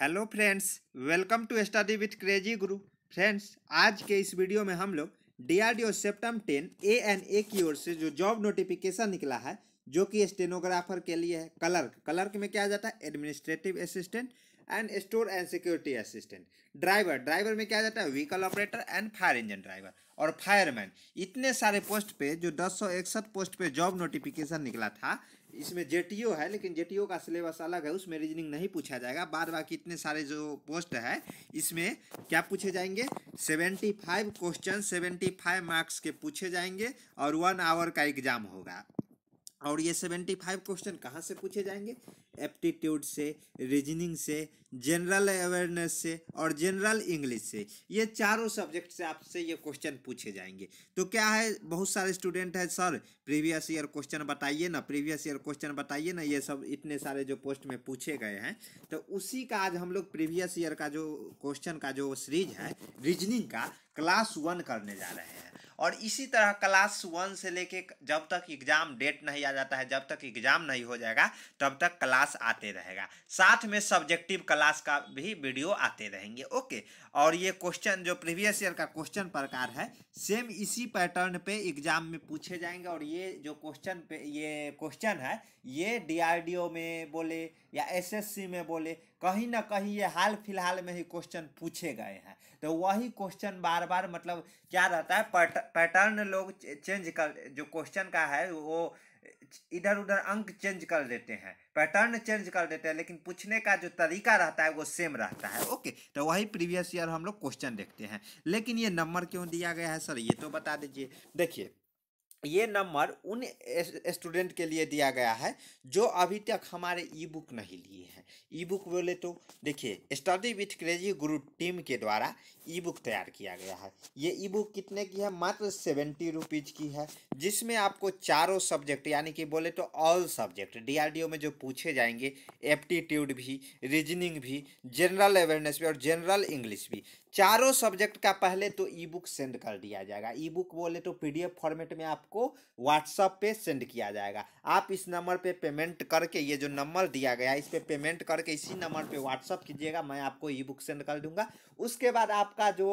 Hello friends welcome to study with crazy guru friends आज के इस वीडियो में हम लोग D D R O CEPTAM ten A N A की ओर से जो जॉब नोटिफिकेशन निकला है जो कि स्टेनोग्राफर के लिए है क्लर्क क्लर्क में क्या आ जाता है administrative assistant and store and security assistant driver driver में क्या आ जाता है vehicle operator and fire engine driver और फायरमैन इतने सारे पोस्ट पे जो दस पोस्ट पे जॉब नोटिफिकेशन निकला था इसमें जेटीओ है लेकिन जेटीओ का सिलेबस अलग है उसमें रीजनिंग नहीं पूछा जाएगा बाद बाकी इतने सारे जो पोस्ट है इसमें क्या पूछे जाएंगे seventy five question seventy five marks के पूछे जाएंगे और वन आवर का एग्जाम होगा और ये सेवेंटी फाइव क्वेश्चन कहाँ से पूछे जाएंगे एप्टीट्यूड से रीजनिंग से जनरल अवेयरनेस से और जनरल इंग्लिश से ये चारों सब्जेक्ट से आपसे ये क्वेश्चन पूछे जाएंगे तो क्या है बहुत सारे स्टूडेंट हैं सर प्रीवियस ईयर क्वेश्चन बताइए ना प्रीवियस ईयर क्वेश्चन बताइए ना ये सब इतने सारे जो पोस्ट में पूछे गए हैं तो उसी का आज हम लोग प्रीवियस ईयर का जो क्वेश्चन का जो सीरीज है रीजनिंग का क्लास वन करने जा रहे हैं और इसी तरह क्लास वन से लेके जब तक एग्जाम डेट नहीं आ जाता है जब तक एग्जाम नहीं हो जाएगा तब तक क्लास आते रहेगा साथ में सब्जेक्टिव क्लास क्लास का भी वीडियो आते रहेंगे ओके और ये क्वेश्चन जो प्रीवियस ईयर का क्वेश्चन प्रकार है सेम इसी पैटर्न पे एग्जाम में पूछे जाएंगे और ये जो क्वेश्चन पे ये क्वेश्चन है ये डीआरडीओ में बोले या एसएससी में बोले कहीं ना कहीं ये हाल फिलहाल में ही क्वेश्चन पूछे गए हैं तो वही क्वेश्चन बार बार मतलब क्या रहता है पैटर्न लोग चेंज कर जो क्वेश्चन का है वो इधर उधर अंक चेंज कर देते हैं पैटर्न चेंज कर देते हैं लेकिन पूछने का जो तरीका रहता है वो सेम रहता है ओके तो वही प्रीवियस ईयर हम लोग क्वेश्चन देखते हैं लेकिन ये नंबर क्यों दिया गया है सर ये तो बता दीजिए देखिए ये नंबर उन स्टूडेंट के लिए दिया गया है जो अभी तक हमारे ई बुक नहीं लिए हैं ई बुक बोले तो देखिए study with crazy group team के द्वारा ई बुक तैयार किया गया है ये ई बुक कितने की है मात्र सेवेंटी रुपीज़ की है जिसमें आपको चारों सब्जेक्ट यानी कि बोले तो ऑल सब्जेक्ट डीआरडीओ में जो पूछे जाएंगे एप्टीट्यूड भी रीजनिंग भी जनरल अवेयरनेस भी और जनरल इंग्लिश भी चारों सब्जेक्ट का पहले तो ई बुक सेंड कर दिया जाएगा ई बुक बोले तो पीडीएफ फॉर्मेट में आपको व्हाट्सअप पे सेंड किया जाएगा आप इस नंबर पे पेमेंट करके ये जो नंबर दिया गया इस पे पेमेंट करके इसी नंबर पे व्हाट्सअप कीजिएगा मैं आपको ई बुक सेंड कर दूंगा उसके बाद आपका जो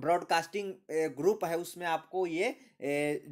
ब्रॉडकास्टिंग ग्रुप है उसमें आपको ये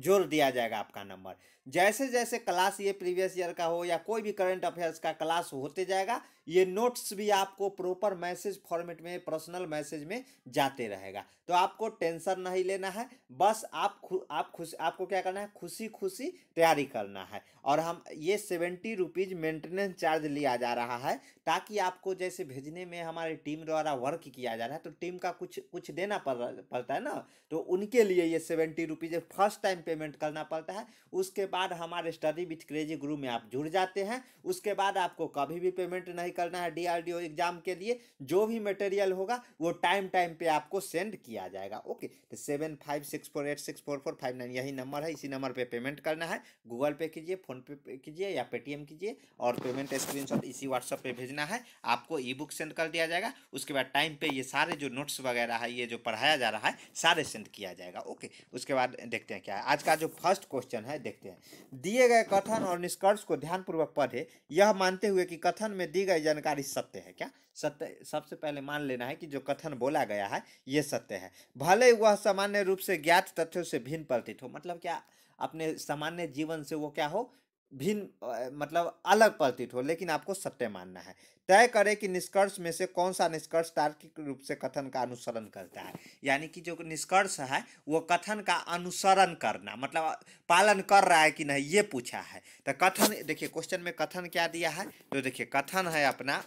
जोड़ दिया जाएगा आपका नंबर जैसे जैसे क्लास ये प्रीवियस ईयर का हो या कोई भी करंट अफेयर्स का क्लास होते जाएगा ये नोट्स भी आपको प्रॉपर मैसेज फॉर्मेट में पर्सनल मैसेज में जाते रहेगा तो आपको टेंशन नहीं लेना है बस आप खु, आप खुश आपको क्या करना है खुशी खुशी तैयारी करना है और हम ये सेवेंटी रुपीज़ मेंटेनेंस चार्ज लिया जा रहा है ताकि आपको जैसे भेजने में हमारी टीम द्वारा वर्क किया जा रहा है तो टीम का कुछ कुछ देना पड़ पड़ता है ना तो उनके लिए ये seventy rupees first time payment करना पड़ता है उसके बाद हमारे स्टडी विथ क्रेजी ग्रुप में आप जुड़ जाते हैं उसके बाद आपको कभी भी पेमेंट नहीं करना है डी एग्जाम के लिए जो भी मटेरियल होगा वो टाइम टाइम पे आपको सेंड किया जाएगा ओके तो seven five six four eight six four four five nine यही नंबर है इसी नंबर पर पेमेंट करना है गूगल पे कीजिए फोन पे कीजिए या पेटीएम कीजिए और पेमेंट स्क्रीनशॉट इसी व्हाट्सअप पर भेजना है आपको ई बुक सेंड कर दिया जाएगा उसके बाद टाइम पे ये सारे जो नोट्स वगैरह है ये जो पढ़ाया बताया जा रहा है सारे सेंड किया जाएगा ओके उसके बाद देखते हैं क्या है आज का जो फर्स्ट क्वेश्चन है देखते हैं दिए गए कथन और निष्कर्ष को ध्यानपूर्वक पढ़े यह मानते हुए कि कथन में दी गई जानकारी सत्य है क्या सत्य सबसे पहले मान लेना है कि जो कथन बोला गया है ये सत्य है भले वह सामान्य रूप से ज्ञात तथ्यों से भिन्न प्रतीत हो मतलब क्या अपने सामान्य जीवन से वो क्या हो भिन्न मतलब अलग प्रतीत हो लेकिन आपको सत्य मानना है तय करें कि निष्कर्ष में से कौन सा निष्कर्ष तार्किक रूप से कथन का अनुसरण करता है यानी कि जो निष्कर्ष है वो कथन का अनुसरण करना मतलब पालन कर रहा है कि नहीं ये पूछा है तो कथन देखिए क्वेश्चन में कथन क्या दिया है तो देखिए कथन है अपना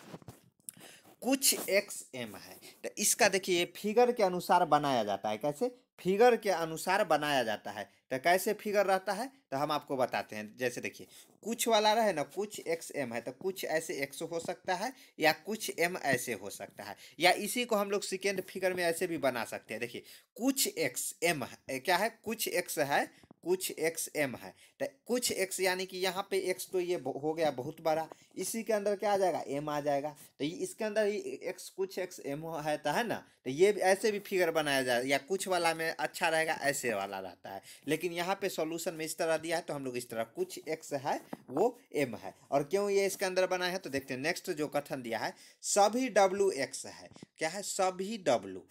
कुछ एक्स एम है तो इसका देखिए फिगर के अनुसार बनाया जाता है कैसे फिगर के अनुसार बनाया जाता है तो कैसे फिगर रहता है तो हम आपको बताते हैं जैसे देखिए कुछ वाला रहे ना कुछ एक्स एम है तो कुछ ऐसे एक्स हो सकता है या कुछ एम ऐसे हो सकता है या इसी को हम लोग सेकेंड फिगर में ऐसे भी बना सकते हैं देखिए कुछ एक्स एम क्या है कुछ एक्स है कुछ एक्स एम है तो कुछ एक्स यानी कि यहाँ पे एक्स तो ये हो गया बहुत बड़ा इसी के अंदर क्या आ जाएगा एम आ जाएगा तो ये इसके अंदर ही एक्स कुछ एक्स एम है तो है ना तो ये ऐसे भी फिगर बनाया जाए या कुछ वाला में अच्छा रहेगा ऐसे वाला रहता है लेकिन यहाँ पे सॉल्यूशन में इस तरह दिया है तो हम लोग इस तरह कुछ एक्स है वो एम है और क्यों ये इसके अंदर बनाया है तो देखते हैं नेक्स्ट जो कथन दिया है सभी डब्लू एक्स है क्या है सभी डब्लू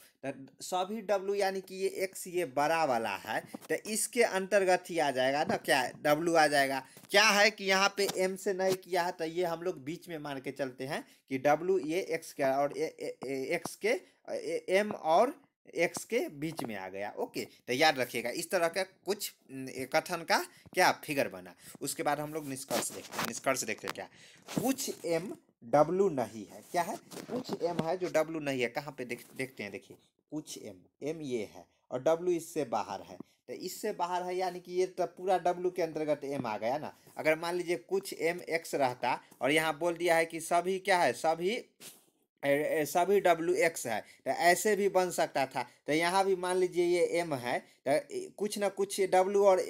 सभी डब्लू यानी कि ये एक्स ये बड़ा वाला है तो इसके अंतर्गत ही आ जाएगा ना क्या W आ जाएगा क्या है कि यहाँ पे एम से नहीं किया है तो ये हम लोग बीच में मान के चलते हैं कि डब्लू ये एक्स के और X एक्स के एम और एक्स के बीच में आ गया ओके तो याद रखिएगा इस तरह का कुछ कथन का क्या फिगर बना उसके बाद हम लोग निष्कर्ष देखते हैं निष्कर्ष देखते हैं क्या कुछ एम डब्लू नहीं है क्या है कुछ एम है जो डब्लू नहीं है कहाँ पे देख देखते हैं देखिए कुछ एम एम ये है और डब्लू इससे बाहर है तो इससे बाहर है यानी कि ये तो पूरा डब्लू के अंतर्गत एम आ गया ना अगर मान लीजिए कुछ एम एक्स रहता और यहाँ बोल दिया है कि सभी क्या है सभी सभी डब्ल्यू एक्स है तो ऐसे भी बन सकता था तो यहाँ भी मान लीजिए ये एम है तो कुछ ना कुछ डब्लू और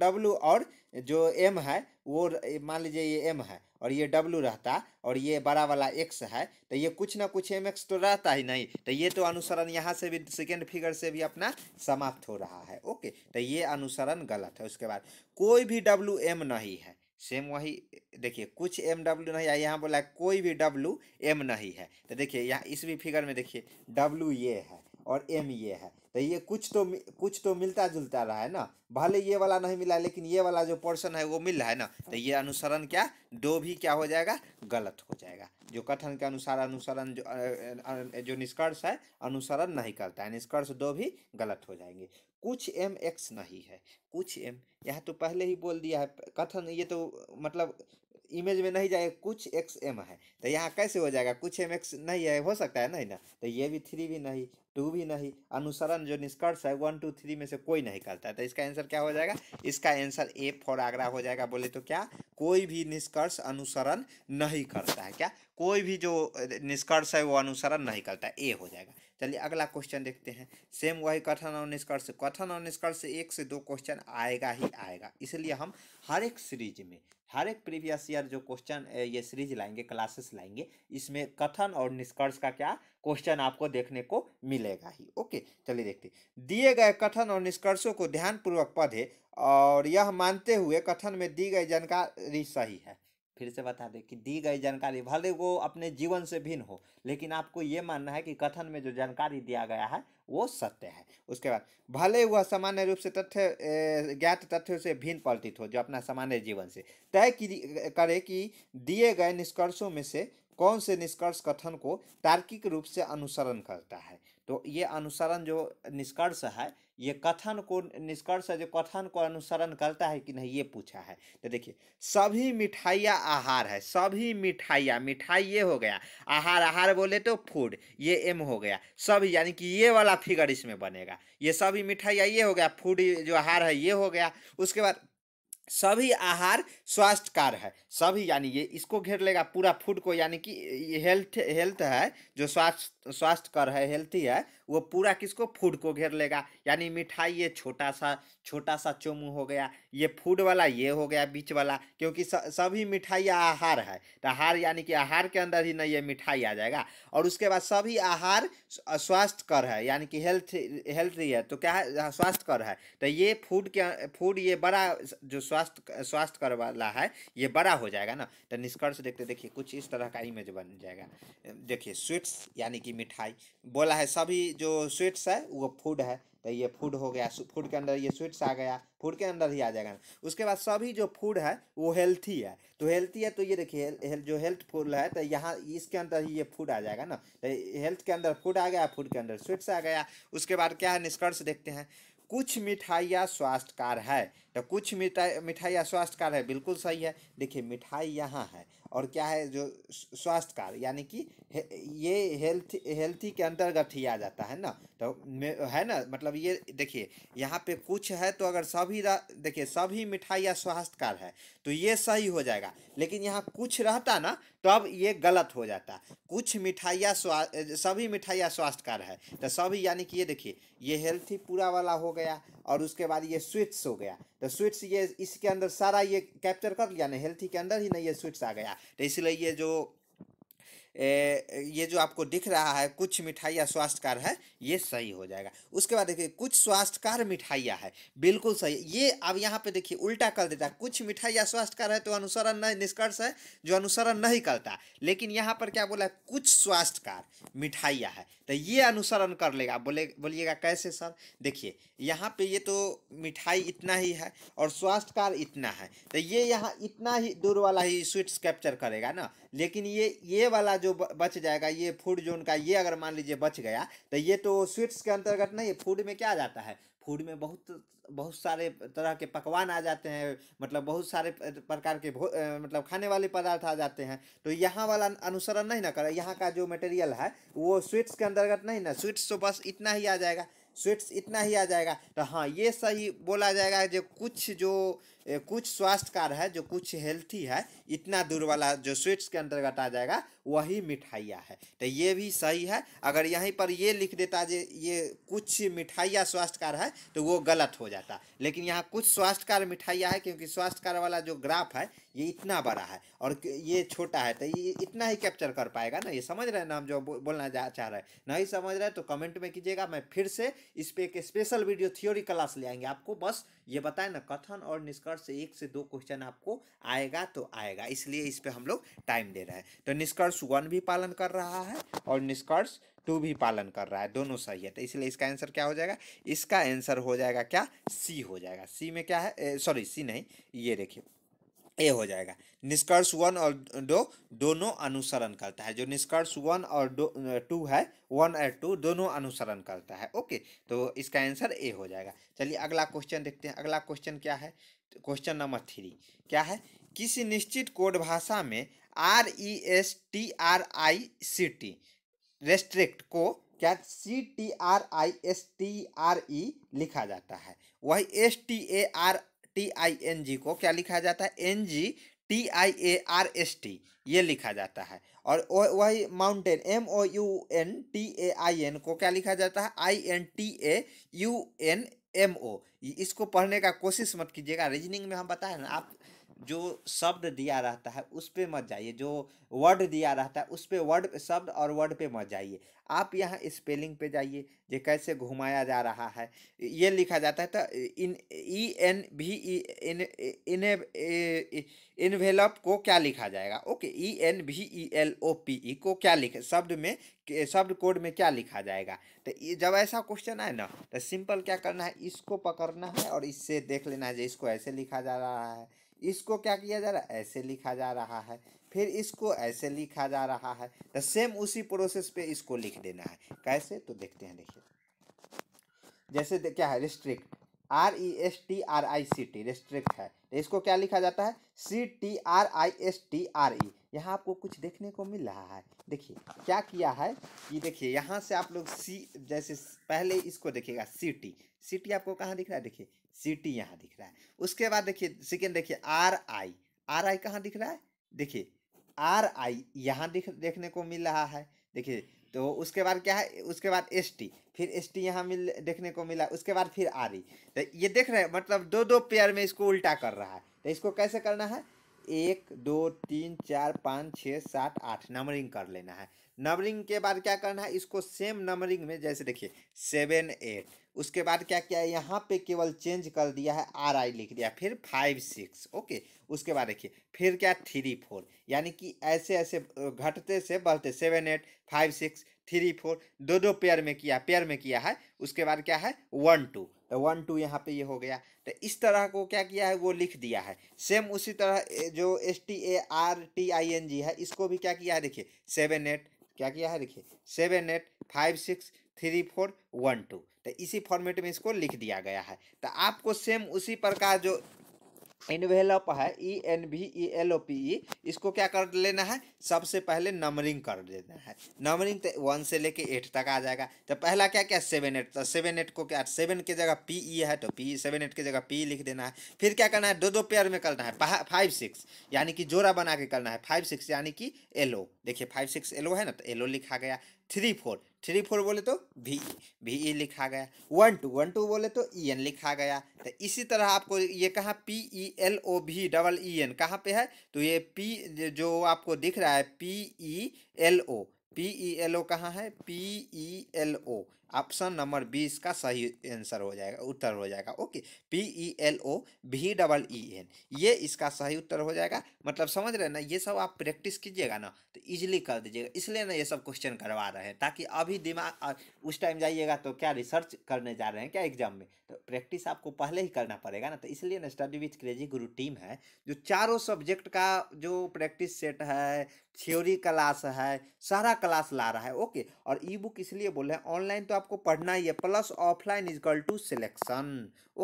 डब्लू और जो एम है वो मान लीजिए ये एम है और ये डब्लू रहता और ये बड़ा वाला एक्स है तो ये कुछ ना कुछ एम एक्स तो रहता ही नहीं तो ये तो अनुसरण यहाँ से भी सेकेंड फिगर से भी अपना समाप्त हो रहा है ओके तो ये अनुसरण गलत है उसके बाद कोई भी डब्लू एम नहीं है सेम वही देखिए कुछ एम डब्ल्यू नहीं है यहाँ बोला है कोई भी डब्ल्यू एम नहीं है तो देखिए यहाँ इस भी फिगर में देखिए डब्ल्यू ये है और एम ये है तो ये कुछ तो कुछ तो मिलता जुलता रहा है ना भले ये वाला नहीं मिला लेकिन ये वाला जो पोर्शन है वो मिल रहा है ना तो ये अनुसरण क्या दो भी क्या हो जाएगा गलत हो जाएगा जो कथन के अनुसार अनुसरण जो जो निष्कर्ष है अनुसरण नहीं करता है निष्कर्ष दो भी गलत हो जाएंगे कुछ एम एक्स नहीं है कुछ एम यह तो पहले ही बोल दिया है कथन ये तो मतलब इमेज में नहीं जाएगा कुछ एक्स एम है तो यहाँ कैसे हो जाएगा कुछ एम एक्स नहीं है हो सकता है नहीं ना तो ये भी थ्री भी नहीं टू भी नहीं अनुसरण जो निष्कर्ष है वन टू थ्री में से कोई नहीं करता है तो इसका आंसर क्या हो जाएगा इसका आंसर ए फॉर आगरा हो जाएगा बोले तो क्या कोई भी निष्कर्ष अनुसरण नहीं करता है क्या कोई भी जो निष्कर्ष है वो अनुसरण नहीं करता ए हो जाएगा चलिए अगला क्वेश्चन देखते हैं सेम वही कथन और निष्कर्ष कथन और निष्कर्ष एक से दो क्वेश्चन आएगा ही आएगा इसलिए हम हर एक सीरीज में हर एक प्रीवियस ईयर जो क्वेश्चन ये सीरीज लाएंगे क्लासेस लाएंगे इसमें कथन और निष्कर्ष का क्या क्वेश्चन आपको देखने को मिलेगा ही ओके चलिए देखते दिए गए कथन और निष्कर्षों को ध्यानपूर्वक पढ़े और यह मानते हुए कथन में दी गई जानकारी सही है फिर से बता दें कि दी गई जानकारी भले वो अपने जीवन से भिन्न हो लेकिन आपको ये मानना है कि कथन में जो जानकारी दिया गया है वो सत्य है उसके बाद भले वह सामान्य रूप से तथ्य ज्ञात तथ्यों से भिन्न प्रतीत हो जो अपना सामान्य जीवन से तय करे कि दिए गए निष्कर्षों में से कौन से निष्कर्ष कथन को तार्किक रूप से अनुसरण करता है तो ये अनुसरण जो निष्कर्ष है ये कथन को निष्कर्ष जो कथन को अनुसरण करता है कि नहीं ये पूछा है तो देखिए सभी मिठाइयाँ आहार है सभी मिठाइयाँ मिठाई ये हो गया आहार आहार बोले तो फूड ये एम हो गया सभी यानी कि ये वाला फिगर इसमें बनेगा ये सभी मिठाइयाँ ये हो गया फूड जो आहार है ये हो गया उसके बाद सभी आहार स्वास्थ्यकार है सभी यानी ये इसको घेर लेगा पूरा फूड को यानी कि हेल्थ हेल्थ है जो स्वास्थ्य स्वास्थ्य कर है हेल्थी है वो पूरा किसको फूड को घेर लेगा यानी मिठाई ये छोटा सा छोटा सा चोमू हो गया ये फूड वाला ये हो गया बीच वाला क्योंकि सभी मिठाई आहार है तो आहार यानी कि आहार के अंदर ही नहीं ये मिठाई आ जाएगा और उसके बाद सभी आहार स्वास्थ्य कर है यानी कि हेल्थ हेल्थी है तो क्या है स्वास्थ्य कर है तो ये फूड के फूड ये बड़ा जो स्वास्थ्य स्वास्थ्य कर वाला है ये बड़ा हो जाएगा ना तो निष्कर्ष देखते देखिए कुछ इस तरह का इमेज बन जाएगा देखिए स्वीट्स यानी कि की मिठाई बोला है सभी जो स्वीट्स है वो फूड है तो ये फूड हो गया फूड के अंदर ये स्वीट्स आ गया फूड के अंदर ही आ जाएगा उसके बाद सभी जो फूड है वो हेल्थी है तो हेल्थी है तो ये देखिए हेल, जो हेल्थ फूड है तो यहाँ इसके अंदर ही ये फूड आ जाएगा ना तो हेल्थ के अंदर फूड आ गया फूड के अंदर स्वीट्स आ गया उसके बाद क्या है निष्कर्ष देखते हैं कुछ मिठाइयाँ स्वास्थ्यकार है तो कुछ मिठाई मिठाई स्वास्थ्य स्वास्थ्यकार है बिल्कुल सही है देखिए मिठाई यहाँ है और क्या है जो स्वास्थ्यकार यानी कि हे, ये हेल्थ हेल्थी के अंतर्गत ही आ जाता है ना तो है ना मतलब ये देखिए यहाँ पे कुछ है तो अगर सभी देखिए सभी मिठाई स्वास्थ्य स्वास्थ्यकार है तो ये सही हो जाएगा लेकिन यहाँ कुछ रहता ना तो अब ये गलत हो जाता कुछ मिठाइयाँ स्वा सभी स्वास्थ्य स्वास्थ्यकार है तो सभी यानी कि ये देखिए ये हेल्थी पूरा वाला हो गया और उसके बाद ये स्विट्स हो गया तो स्विट्स ये इसके अंदर सारा ये कैप्चर कर लिया ना हेल्थी के अंदर ही नहीं ये स्विट्स आ गया तो इसलिए ये जो ये जो आपको दिख रहा है कुछ मिठाइयाँ स्वास्थ्यकार है ये सही हो जाएगा उसके बाद देखिए कुछ स्वास्थ्यकार मिठाइयाँ है बिल्कुल सही ये अब यहाँ पे देखिए उल्टा कर देता है कुछ मिठाइयाँ स्वास्थ्यकार है तो अनुसरण नहीं निष्कर्ष है जो अनुसरण नहीं करता लेकिन यहाँ पर क्या बोला है कुछ स्वास्थ्यकार मिठाइयाँ है तो ये अनुसरण कर लेगा बोले बोलिएगा कैसे सर देखिए यहाँ पे ये तो मिठाई इतना ही है और स्वास्थ्यकार इतना है तो ये यहाँ इतना ही दूर वाला ही स्वीट्स कैप्चर करेगा ना लेकिन ये ये वाला जो बच जाएगा ये फूड जोन का ये अगर मान लीजिए बच गया तो ये तो स्वीट्स के अंतर्गत नहीं फूड में क्या आ जाता है फूड में बहुत बहुत सारे तरह के पकवान आ जाते हैं मतलब बहुत सारे प्रकार के मतलब खाने वाले पदार्थ आ जाते हैं तो यहाँ वाला अनुसरण नहीं ना करें यहाँ का जो मटेरियल है वो स्वीट्स के अंतर्गत नहीं ना स्वीट्स तो बस इतना ही आ जाएगा स्वीट्स इतना ही आ जाएगा तो हाँ ये सही बोला जाएगा जो कुछ जो कुछ स्वास्थ्य कार्ड है जो कुछ हेल्थी है इतना दूर वाला जो स्वीट्स के अंतर्गत आ जाएगा वही मिठाइयाँ है तो ये भी सही है अगर यहीं पर ये लिख देता जे ये कुछ मिठाइयाँ स्वास्थ्यकार है तो वो गलत हो जाता लेकिन यहाँ कुछ स्वास्थ्यकार मिठाइयाँ है क्योंकि स्वास्थ्यकार वाला जो ग्राफ है ये इतना बड़ा है और ये छोटा है तो ये इतना ही कैप्चर कर पाएगा ना ये समझ रहे हैं ना हम जो बोलना चाह रहे हैं नहीं समझ रहे तो कमेंट में कीजिएगा मैं फिर से इस पर एक स्पेशल वीडियो थियोरी क्लास ले आएंगे आपको बस ये बताए ना कथन और निष्कर्ष से एक से दो क्वेश्चन आपको आएगा तो आएगा इसलिए इस पर हम लोग टाइम दे रहे हैं तो निष्कर्ष वन भी पालन कर रहा है और निष्कर्ष टू भी पालन कर रहा है दोनों सही है तो इसलिए इसका आंसर क्या हो जाएगा इसका आंसर हो जाएगा क्या सी हो जाएगा सी में क्या है सॉरी सी नहीं ये देखिए ए हो जाएगा निष्कर्ष वन और दो दोनों अनुसरण करता है जो निष्कर्ष वन और दो टू है वन और टू दोनों अनुसरण करता है ओके तो इसका आंसर ए हो जाएगा चलिए अगला क्वेश्चन देखते हैं अगला क्वेश्चन क्या है क्वेश्चन नंबर थ्री क्या है किसी निश्चित कोड भाषा में R E S T R I C T restrict को क्या C T R I S T R E लिखा जाता है वही S T A R T I N G को क्या लिखा जाता है N G T I A R S T ये लिखा जाता है और वही mountain M O U N T A I N को क्या लिखा जाता है I N T A U N M O इसको पढ़ने का कोशिश मत कीजिएगा रीजनिंग में हम बताए ना आप जो शब्द दिया रहता है उस पर मत जाइए जो वर्ड दिया रहता है उस पर वर्ड शब्द और वर्ड पे मत जाइए आप यहाँ स्पेलिंग पे जाइए जो कैसे घुमाया जा रहा है ये लिखा जाता है तो इन ई एन भी इन इन इन्वेलप को क्या लिखा जाएगा ओके ई एन भी ई एल ओ पी ई को क्या लिखे शब्द में शब्द कोड में क्या लिखा जाएगा तो जब ऐसा क्वेश्चन आए ना तो सिंपल क्या करना है इसको पकड़ना है और इससे देख लेना है जो इसको ऐसे लिखा जा रहा है इसको क्या किया जा रहा है ऐसे लिखा जा रहा है फिर इसको ऐसे लिखा जा रहा है तो सेम उसी प्रोसेस पे इसको लिख देना है कैसे तो देखते हैं देखिए जैसे क्या है restrict R E S T R I C T restrict है तो इसको क्या लिखा जाता है C T R I S T R E यहाँ आपको कुछ देखने को मिल रहा है देखिए क्या किया है कि देखिए यहाँ से आप लोग सी जैसे पहले इसको देखिएगा सी टी सिटी आपको कहाँ दिख रहा है देखिए सिटी यहाँ दिख रहा है उसके बाद देखिए सेकेंड देखिए आर आई आर आई कहाँ दिख रहा है देखिए आर आई यहाँ दिख देखने को मिल रहा है देखिए तो उसके बाद क्या है उसके बाद एस टी फिर एस टी यहाँ मिल देखने को मिला उसके बाद फिर आर ई e। तो ये देख रहे हैं मतलब दो दो पेयर में इसको उल्टा कर रहा है तो इसको कैसे करना है एक दो तीन चार पाँच छः सात आठ नंबरिंग कर लेना है नंबरिंग के बाद क्या करना है इसको सेम नंबरिंग में जैसे देखिए सेवन एट उसके बाद क्या किया है यहाँ पे केवल चेंज कर दिया है आर आई लिख दिया फिर फाइव सिक्स ओके उसके बाद देखिए फिर क्या थ्री फोर यानी कि ऐसे ऐसे घटते से बढ़ते seven eight five six three four दो दो पेयर में किया पेयर में किया है उसके बाद क्या है वन टू तो वन टू यहाँ पे ये यह हो गया तो इस तरह को क्या किया है वो लिख दिया है सेम उसी तरह जो S T A R T I N G है इसको भी क्या किया है देखिए सेवन एट क्या किया है देखिए seven eight five six three four one two तो इसी फॉर्मेट में इसको लिख दिया गया है तो आपको सेम उसी प्रकार जो इनवेलप है E N V E L O P E इसको क्या कर लेना है सबसे पहले नंबरिंग कर लेना है नंबरिंग वन तो से लेके एट तक आ जाएगा तो पहला क्या क्या सेवन एट तो सेवन एट को क्या सेवन की जगह पी ई e है तो पी सेवन एट की जगह पी लिख देना है फिर क्या करना है दो दो पेयर में करना है फाइव सिक्स यानी कि जोड़ा बना के करना है फाइव सिक्स यानी कि एलो देखिए फाइव सिक्स एलो है ना तो एलो लिखा गया थ्री फोर थ्री फोर बोले तो भी भी ई लिखा गया वन टू वन टू बोले तो ई e एन लिखा गया तो इसी तरह आपको ये कहाँ पी ई एल ओ भी डबल ई एन कहाँ पे है तो ये पी जो आपको दिख रहा है P E L O P E L O कहाँ है P E L O option number B इसका सही आंसर हो जाएगा उत्तर हो जाएगा okay P E L O भी डबल ई एन ये इसका सही उत्तर हो जाएगा मतलब समझ रहे ना ये सब आप प्रैक्टिस कीजिएगा ना तो इजीली कर दीजिएगा इसलिए ना ये सब क्वेश्चन करवा रहे हैं ताकि अभी दिमाग उस टाइम जाइएगा तो क्या रिसर्च करने जा रहे हैं क्या एग्जाम में तो प्रैक्टिस आपको पहले ही करना पड़ेगा ना तो इसलिए ना study with crazy guru team है जो चारों सब्जेक्ट का जो प्रैक्टिस सेट है थ्योरी क्लास है सारा क्लास ला रहा है ओके और ई बुक इसलिए बोल रहे हैं ऑनलाइन तो आपको पढ़ना ही है plus offline is equal to selection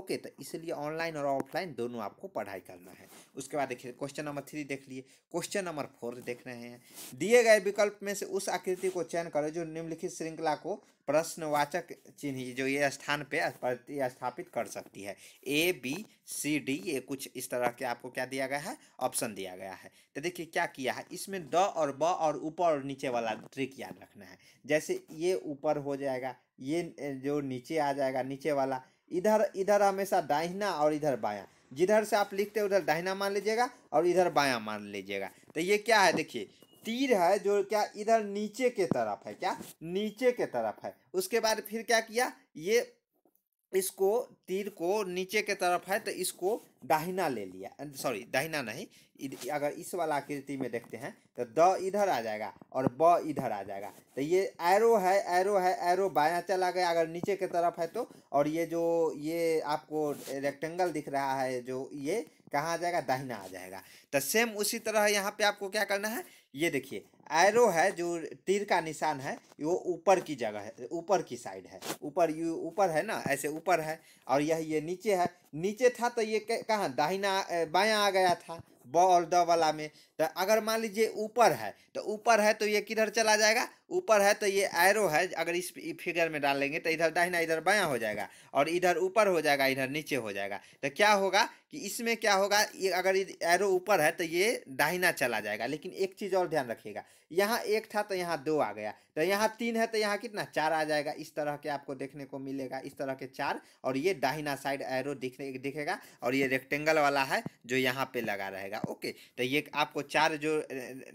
okay तो इसलिए ऑनलाइन और ऑफलाइन दोनों आपको पढ़ाई करना है उसके बाद देखिए क्वेश्चन नंबर थ्री देख लिए क्वेश्चन नंबर फोर देख रहे हैं दिए गए विकल्प में से उस आकृति को चयन करें जो निम्नलिखित श्रृंखला को प्रश्नवाचक चिन्ह जो ये स्थान पे प्रतिस्थापित कर सकती है ए बी सी डी ये कुछ इस तरह के आपको क्या दिया गया है ऑप्शन दिया गया है तो देखिए क्या किया है इसमें द और ब और ऊपर और नीचे वाला ट्रिक याद रखना है जैसे ये ऊपर हो जाएगा ये जो नीचे आ जाएगा नीचे वाला इधर इधर हमेशा दाहिना और इधर बायां जिधर से आप लिखते हैं उधर दाहिना मान लीजिएगा और इधर बायां मान लीजिएगा तो ये क्या है देखिए तीर है जो क्या इधर नीचे के तरफ है क्या नीचे के तरफ है उसके बाद फिर क्या किया ये इसको तीर को नीचे के तरफ है तो इसको दाहिना ले लिया सॉरी दाहिना नहीं अगर इस वाला आकृति में देखते हैं तो द इधर आ जाएगा और ब इधर आ जाएगा तो ये एरो है एरो है एरो बायां चला गया अगर नीचे के तरफ है तो और ये जो ये आपको रेक्टेंगल दिख रहा है जो ये कहाँ आ जाएगा दाहिना आ जाएगा तो सेम उसी तरह यहाँ पे आपको क्या करना है ये देखिए एरो है जो तीर का निशान है वो ऊपर की जगह है ऊपर की साइड है ऊपर यू ऊपर है ना ऐसे ऊपर है और यह ये नीचे है नीचे था तो ये कहाँ दाहिना बायां आ गया था ब और द वाला में तो अगर मान लीजिए ऊपर है तो ऊपर है तो ये किधर चला जाएगा ऊपर है तो ये एरो है अगर इस फिगर में डाल लेंगे तो इधर दाहिना इधर बाया हो जाएगा और इधर ऊपर हो जाएगा इधर नीचे हो जाएगा तो क्या होगा कि इसमें क्या होगा ये अगर एरो ऊपर है तो ये दाहिना चला जाएगा लेकिन एक चीज़ और ध्यान रखिएगा यहाँ एक था तो यहाँ दो आ गया तो यहाँ तीन है तो यहाँ कितना चार आ जाएगा इस तरह के आपको देखने को मिलेगा इस तरह के चार और ये दाहिना साइड एरो दिखने दिखेगा और ये रेक्टेंगल वाला है जो यहाँ पे लगा रहेगा ओके तो ये आपको चार जो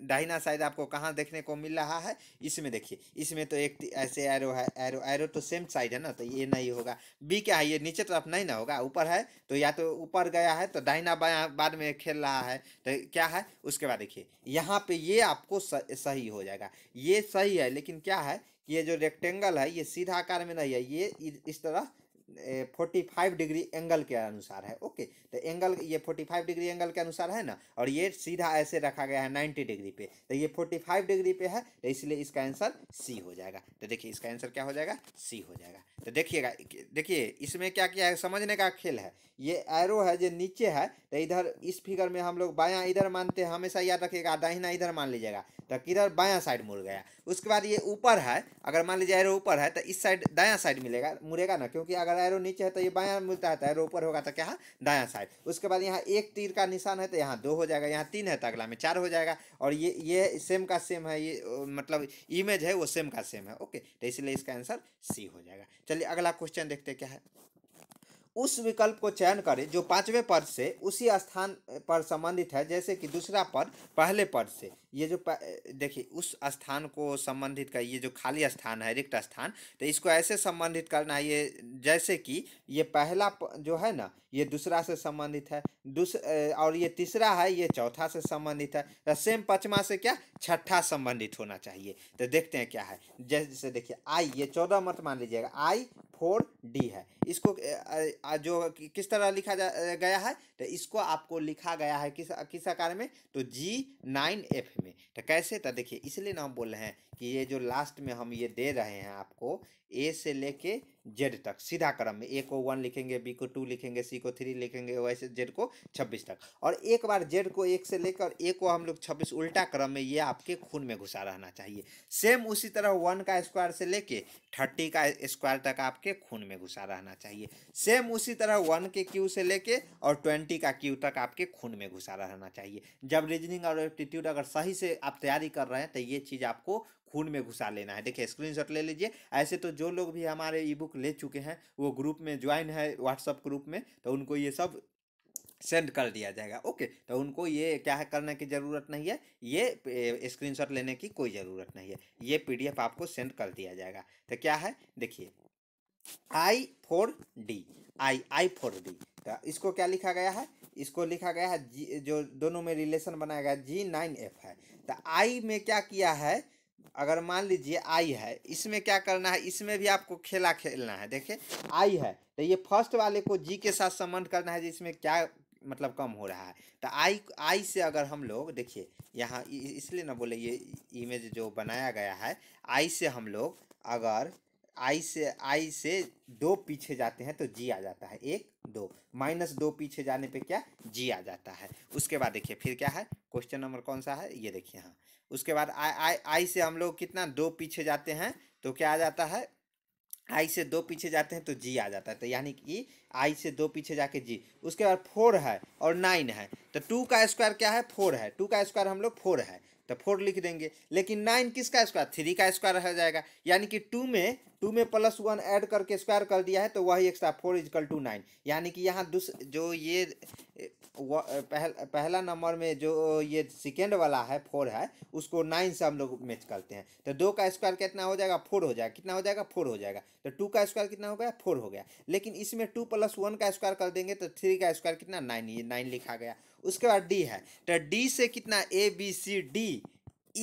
डाइना साइड आपको कहाँ देखने को मिल रहा है इसमें देखिए इसमें तो एक ऐसे एरो है एरो एरो तो सेम साइड है ना तो ये नहीं होगा बी क्या है ये नीचे तरफ तो नहीं ना होगा ऊपर है तो या तो ऊपर गया है तो डाइना बाद में खेल रहा है तो क्या है उसके बाद देखिए यहाँ पे ये आपको सही हो जाएगा ये सही है लेकिन क्या है कि ये जो रेक्टेंगल है ये सीधा आकार में नहीं है ये इस तरह फोर्टी फाइव डिग्री एंगल के अनुसार है ओके तो एंगल ये फोर्टी फाइव डिग्री एंगल के अनुसार है ना और ये सीधा ऐसे रखा गया है नाइन्टी डिग्री पे तो ये फोर्टी फाइव डिग्री पे है तो इसलिए इसका आंसर सी हो जाएगा तो देखिए इसका आंसर क्या हो जाएगा सी हो जाएगा तो देखिएगा देखिए इसमें क्या किया है समझने का खेल है ये एरो है जो नीचे है तो इधर इस फिगर में हम लोग बायाँ इधर मानते हैं हमेशा याद रखिएगा दाहिना इधर मान लीजिएगा तो किधर बायाँ साइड मुड़ गया उसके बाद ये ऊपर है अगर मान लीजिए एरो ऊपर है तो इस साइड दाया साइड मिलेगा मुड़ेगा ना क्योंकि अगर एरो नीचे है तो ये बाया मिलता है तो एरो ऊपर होगा तो क्या दाया साइड उसके बाद यहाँ एक तीर का निशान है तो यहाँ दो हो जाएगा यहाँ तीन है तो अगला में चार हो जाएगा और ये ये सेम का सेम है ये मतलब इमेज है वो सेम का सेम है ओके तो इसलिए इसका आंसर सी हो जाएगा चलिए अगला क्वेश्चन देखते क्या है उस विकल्प को चयन करें जो पांचवें पद से उसी स्थान पर संबंधित है जैसे कि दूसरा पद पहले पद से ये जो देखिए उस स्थान को संबंधित का ये जो खाली स्थान है रिक्त स्थान तो इसको ऐसे संबंधित करना है ये जैसे कि ये पहला जो है ना ये दूसरा से संबंधित है दूस और ये तीसरा है ये चौथा से संबंधित है सेम तो पचमा से क्या छठा संबंधित होना चाहिए तो देखते हैं क्या है जैसे देखिए आई ये चौदह मत मान लीजिएगा आई फोर डी है इसको जो किस तरह लिखा जा गया है तो इसको आपको लिखा गया है किस किस आकार में तो जी नाइन एफ में तो कैसे तो देखिए इसलिए ना हम बोल रहे हैं कि ये जो लास्ट में हम ये दे रहे हैं आपको ए से लेके जेड तक सीधा क्रम में ए को वन लिखेंगे बी को टू लिखेंगे सी को थ्री लिखेंगे वैसे जेड को छब्बीस तक और एक बार जेड को एक से लेकर ए को हम लोग छब्बीस उल्टा क्रम में ये आपके खून में घुसा रहना चाहिए सेम उसी तरह वन का स्क्वायर से लेके थर्टी का स्क्वायर तक आपके खून में घुसा रहना चाहिए सेम उसी तरह वन के क्यू से लेके और ट्वेंटी का क्यू तक आपके खून में घुसा रहना चाहिए जब रीजनिंग और एप्टीट्यूड अगर सही से आप तैयारी कर रहे हैं तो ये चीज़ आपको खून में घुसा लेना है देखिए स्क्रीनशॉट ले लीजिए ऐसे तो जो लोग भी हमारे ई बुक ले चुके हैं वो ग्रुप में ज्वाइन है व्हाट्सअप ग्रुप में तो उनको ये सब सेंड कर दिया जाएगा ओके तो उनको ये क्या है करने की ज़रूरत नहीं है ये स्क्रीनशॉट लेने की कोई ज़रूरत नहीं है ये पीडीएफ आपको सेंड कर दिया जाएगा तो क्या है देखिए I four D I I four D तो इसको क्या लिखा गया है इसको लिखा गया है जो दोनों में रिलेशन बनाया गया जी नाइन एफ है तो आई में क्या किया है अगर मान लीजिए आई है इसमें क्या करना है इसमें भी आपको खेला खेलना है देखिए आई है तो ये फर्स्ट वाले को जी के साथ संबंध करना है जिसमें क्या मतलब कम हो रहा है तो आई आई से अगर हम लोग देखिए यहाँ इसलिए ना बोले ये इमेज जो बनाया गया है आई से हम लोग अगर आई से आई से दो पीछे जाते हैं तो जी आ जाता है एक दो माइनस दो पीछे जाने पे क्या जी आ जाता है उसके बाद देखिए फिर क्या है क्वेश्चन नंबर कौन सा है ये देखिए हाँ उसके बाद आई आई आई से हम लोग कितना दो पीछे जाते हैं तो क्या आ जाता है आई से दो पीछे जाते हैं तो जी आ जाता है तो यानी कि आई से दो पीछे जाके जी उसके बाद फोर है और नाइन है तो टू का स्क्वायर क्या है फोर है टू का स्क्वायर हम लोग फोर है तो फोर लिख देंगे लेकिन नाइन किसका स्क्वायर थ्री का स्क्वायर रह जाएगा यानी कि टू में टू में प्लस वन ऐड करके स्क्वायर कर दिया है तो वही extra four equal to nine यानी कि यहाँ दूस जो ये पहल, पहला नंबर में जो ये सेकेंड वाला है फोर है उसको नाइन से हम लोग मैच करते हैं तो दो का स्क्वायर कितना हो जाएगा फोर हो जाएगा कितना हो जाएगा फोर हो जाएगा तो टू का स्क्वायर कितना हो गया फोर हो गया लेकिन इसमें टू प्लस वन का स्क्वायर कर देंगे तो थ्री का स्क्वायर कितना नाइन ये नाइन लिखा गया उसके बाद डी है तो डी से कितना A B C D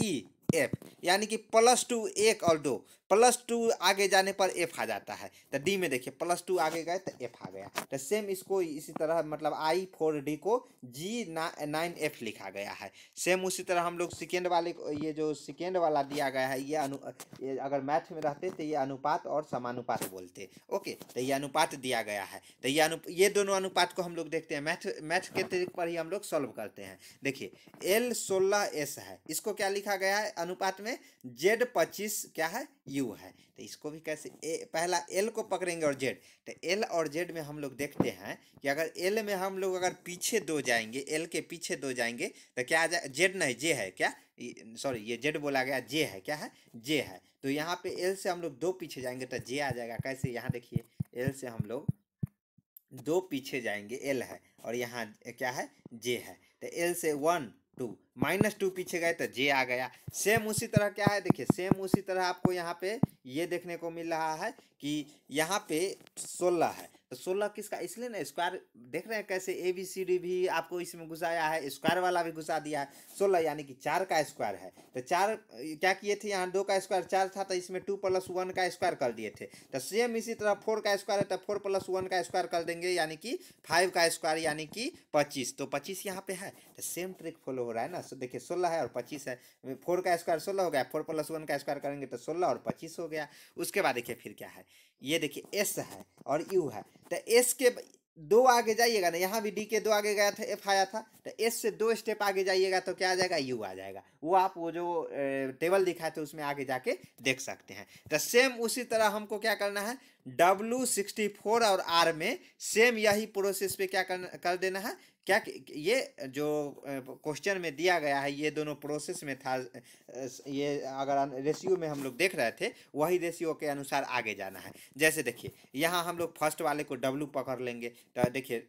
E F यानी कि प्लस टू एक और दो प्लस टू आगे जाने पर एफ आ जाता है तो डी में देखिए प्लस टू आगे गए तो एफ आ गया तो सेम इसको इसी तरह मतलब आई फोर डी को जी ना, नाइन एफ लिखा गया है सेम उसी तरह हम लोग सेकेंड वाले ये जो सेकेंड वाला दिया गया है ये अनु ये अगर मैथ में रहते तो ये अनुपात और समानुपात बोलते ओके तो ये अनुपात दिया गया है तो ये अनु ये दोनों अनुपात को हम लोग देखते हैं मैथ मैथ के तरीक पर ही हम लोग सॉल्व करते हैं देखिए एल सोलह एस है इसको क्या लिखा गया है अनुपात में जेड पच्चीस क्या है यू है तो इसको भी कैसे ए, पहला एल को पकड़ेंगे और जेड तो एल और जेड में हम लोग देखते हैं कि अगर एल में हम लोग अगर पीछे दो जाएंगे एल के पीछे दो जाएंगे तो क्या आ जाए जेड नहीं जे है क्या सॉरी ये जेड बोला गया जे है क्या है जे है तो यहाँ पे एल से हम लोग दो पीछे जाएंगे तो जे आ जाएगा कैसे यहाँ देखिए एल से हम लोग दो पीछे जाएंगे एल है और यहाँ क्या है जे है तो एल से वन टू माइनस टू पीछे गए तो जे आ गया सेम उसी तरह क्या है देखिए सेम उसी तरह आपको यहाँ पे ये देखने को मिल रहा है कि यहाँ पे सोलह है तो सोलह किसका इसलिए ना स्क्वायर देख रहे हैं कैसे ए बी सी डी भी आपको इसमें घुसाया है स्क्वायर वाला भी घुसा दिया है सोलह यानी कि चार का स्क्वायर है तो चार क्या किए थे यहाँ दो का स्क्वायर चार था तो इसमें टू प्लस वन का स्क्वायर कर दिए थे तो सेम इसी तरह फोर का स्क्वायर है तो फोर प्लस वन का स्क्वायर कर देंगे यानी कि फाइव का स्क्वायर यानी कि पच्चीस तो पच्चीस यहाँ पे है तो सेम ट्रिक फॉलो हो रहा है ना देखिए सोलह है और पच्चीस है फोर का स्क्वायर सोलह हो गया फोर प्लस वन का स्क्वायर करेंगे तो सोलह और पच्चीस हो गया उसके बाद देखिए फिर क्या है ये देखिए एस है और यू है तो एस के दो आगे जाइएगा ना यहाँ भी डी के दो आगे गया था एफ आया था तो एस से दो स्टेप आगे जाइएगा तो क्या आ जाएगा यू आ जाएगा वो आप वो जो टेबल दिखाए थे उसमें आगे जाके देख सकते हैं तो सेम उसी तरह हमको क्या करना है डब्लू सिक्सटी फोर और आर में सेम यही प्रोसेस पे क्या कर, कर देना है क्या ये जो क्वेश्चन में दिया गया है ये दोनों प्रोसेस में था ये अगर रेशियो में हम लोग देख रहे थे वही रेशियो के अनुसार आगे जाना है जैसे देखिए यहाँ हम लोग फर्स्ट वाले को डब्लू पकड़ लेंगे तो देखिए